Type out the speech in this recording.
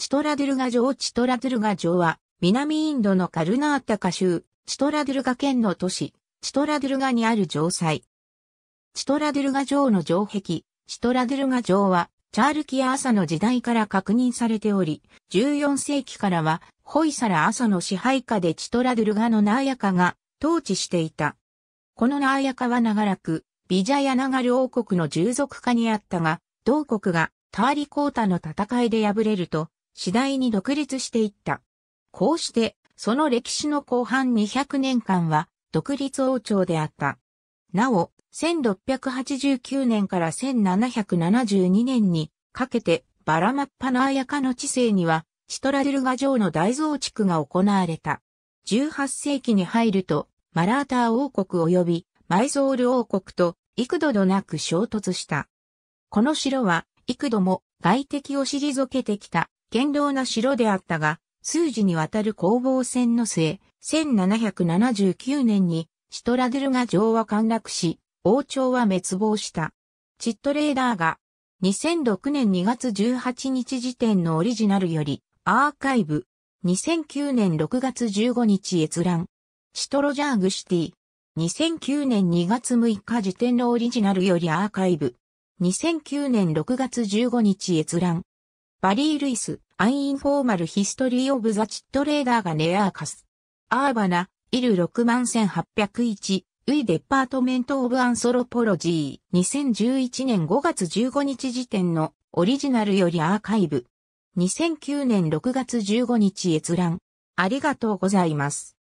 チトラドゥルガ城チトラドゥルガ城は、南インドのカルナータカ州、チトラドゥルガ県の都市、チトラドゥルガにある城塞。チトラドゥルガ城の城壁、チトラドゥルガ城は、チャールキア朝の時代から確認されており、14世紀からは、ホイサラ朝の支配下でチトラドゥルガのナーヤカが統治していた。このナーヤカは長らく、ビジャヤナガル王国の従属下にあったが、同国がターリコータの戦いで敗れると、次第に独立していった。こうして、その歴史の後半200年間は、独立王朝であった。なお、1689年から1772年にかけてバラマッパのアヤカの治世にはシトラデルガ城の大増築が行われた。18世紀に入るとマラーター王国及びマイゾール王国と幾度となく衝突した。この城は幾度も外敵を退けてきた堅牢な城であったが、数時にわたる攻防戦の末、1779年にシトラドゥルガ城は陥落し、王朝は滅亡した。チットレーダーが2006年2月18日時点のオリジナルよりアーカイブ2009年6月15日閲覧シトロジャーグシティ2009年2月6日時点のオリジナルよりアーカイブ2009年6月15日閲覧バリー・ルイス、アン・インフォーマル・ヒストリー・オブ・ザ・チットレーダーがネアーカス。アーバナ、イル61801、ウィ・デパートメント・オブ・アンソロポロジー、2011年5月15日時点のオリジナルよりアーカイブ。2009年6月15日閲覧。ありがとうございます。